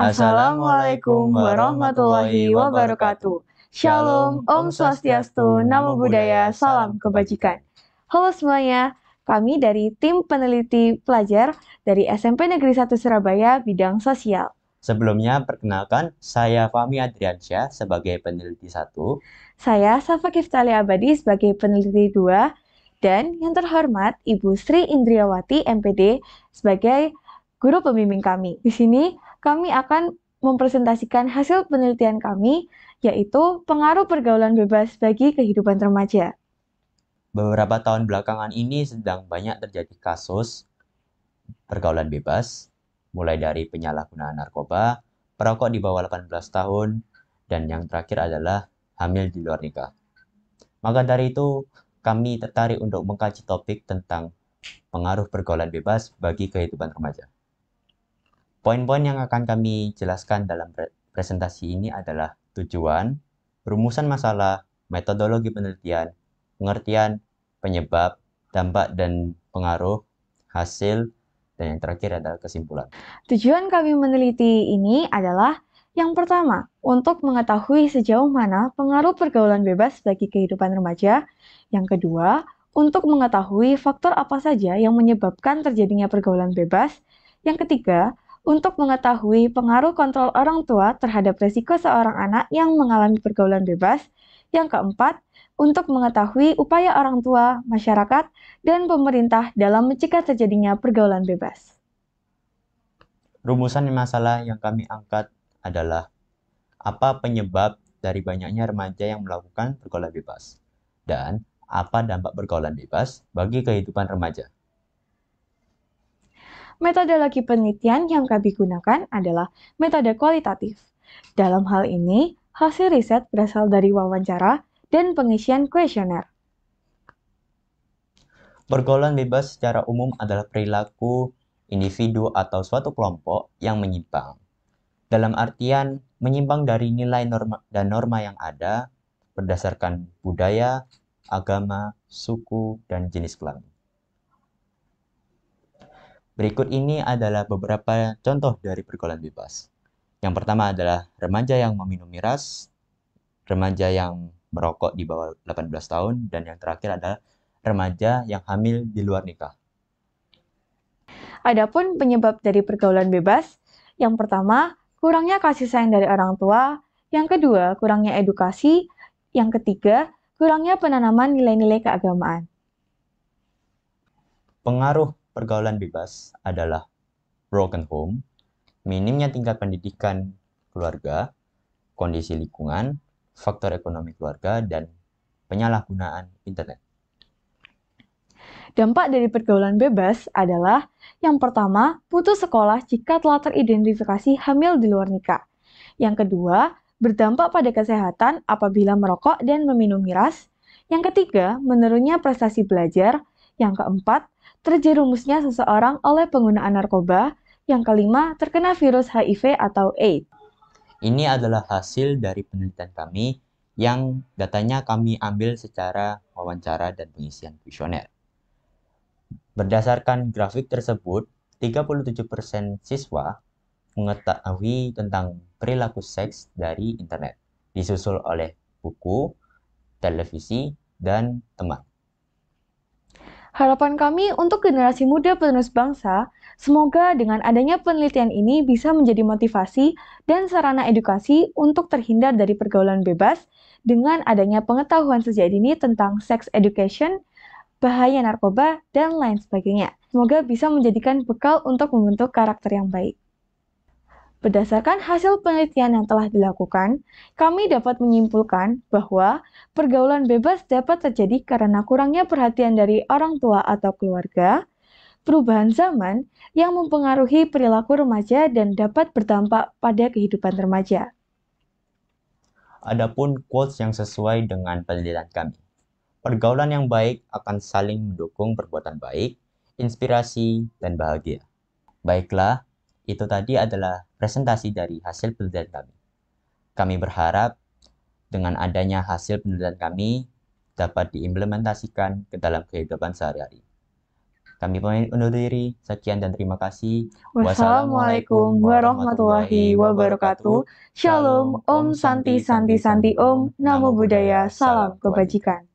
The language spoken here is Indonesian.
Assalamualaikum warahmatullahi wabarakatuh. Shalom, Om Swastiastu, Namo Buddhaya, Salam Kebajikan. Halo semuanya, kami dari tim peneliti pelajar dari SMP Negeri 1 Surabaya bidang sosial. Sebelumnya perkenalkan, saya Fami Adriansyah sebagai peneliti 1. Saya Safa Kiftali Abadi sebagai peneliti 2. Dan yang terhormat Ibu Sri Indriawati MPD sebagai guru pembimbing kami. Di sini kami akan mempresentasikan hasil penelitian kami, yaitu pengaruh pergaulan bebas bagi kehidupan remaja. Beberapa tahun belakangan ini sedang banyak terjadi kasus pergaulan bebas, mulai dari penyalahgunaan narkoba, perokok di bawah 18 tahun, dan yang terakhir adalah hamil di luar nikah. Maka dari itu, kami tertarik untuk mengkaji topik tentang pengaruh pergaulan bebas bagi kehidupan remaja. Poin-poin yang akan kami jelaskan dalam presentasi ini adalah tujuan, rumusan masalah, metodologi penelitian, pengertian, penyebab, dampak dan pengaruh, hasil, dan yang terakhir adalah kesimpulan. Tujuan kami meneliti ini adalah yang pertama, untuk mengetahui sejauh mana pengaruh pergaulan bebas bagi kehidupan remaja. Yang kedua, untuk mengetahui faktor apa saja yang menyebabkan terjadinya pergaulan bebas. Yang ketiga, untuk mengetahui pengaruh kontrol orang tua terhadap risiko seorang anak yang mengalami pergaulan bebas. Yang keempat, untuk mengetahui upaya orang tua, masyarakat, dan pemerintah dalam mencegah terjadinya pergaulan bebas. Rumusan masalah yang kami angkat adalah apa penyebab dari banyaknya remaja yang melakukan pergaulan bebas dan apa dampak pergaulan bebas bagi kehidupan remaja metodologi penelitian yang kami gunakan adalah metode kualitatif. Dalam hal ini, hasil riset berasal dari wawancara dan pengisian kuesioner. Pergaulan bebas secara umum adalah perilaku individu atau suatu kelompok yang menyimpang. Dalam artian menyimpang dari nilai norma dan norma yang ada berdasarkan budaya, agama, suku, dan jenis kelamin. Berikut ini adalah beberapa contoh dari pergaulan bebas. Yang pertama adalah remaja yang meminum miras, remaja yang merokok di bawah 18 tahun, dan yang terakhir adalah remaja yang hamil di luar nikah. Adapun penyebab dari pergaulan bebas, yang pertama, kurangnya kasih sayang dari orang tua, yang kedua, kurangnya edukasi, yang ketiga, kurangnya penanaman nilai-nilai keagamaan. Pengaruh pergaulan bebas adalah broken home, minimnya tingkat pendidikan keluarga, kondisi lingkungan, faktor ekonomi keluarga, dan penyalahgunaan internet. Dampak dari pergaulan bebas adalah yang pertama, putus sekolah jika telah teridentifikasi hamil di luar nikah. Yang kedua, berdampak pada kesehatan apabila merokok dan meminum miras. Yang ketiga, menurunnya prestasi belajar. Yang keempat, terjerumusnya seseorang oleh penggunaan narkoba, yang kelima terkena virus HIV atau AIDS. Ini adalah hasil dari penelitian kami yang datanya kami ambil secara wawancara dan pengisian kuesioner. Berdasarkan grafik tersebut, 37% siswa mengetahui tentang perilaku seks dari internet, disusul oleh buku, televisi, dan teman. Harapan kami untuk generasi muda penerus bangsa, semoga dengan adanya penelitian ini bisa menjadi motivasi dan sarana edukasi untuk terhindar dari pergaulan bebas dengan adanya pengetahuan sejak dini tentang sex education, bahaya narkoba, dan lain sebagainya. Semoga bisa menjadikan bekal untuk membentuk karakter yang baik. Berdasarkan hasil penelitian yang telah dilakukan, kami dapat menyimpulkan bahwa pergaulan bebas dapat terjadi karena kurangnya perhatian dari orang tua atau keluarga, perubahan zaman yang mempengaruhi perilaku remaja dan dapat berdampak pada kehidupan remaja. Adapun quotes yang sesuai dengan penelitian kami. Pergaulan yang baik akan saling mendukung perbuatan baik, inspirasi, dan bahagia. Baiklah, itu tadi adalah presentasi dari hasil penelitian kami. Kami berharap dengan adanya hasil penelitian kami dapat diimplementasikan ke dalam kehidupan sehari-hari. Kami pamit undur diri. Sekian dan terima kasih. Wassalamualaikum warahmatullahi wabarakatuh. Shalom, Om Santi Santi Santi Om, Namo Buddhaya, Salam Kebajikan.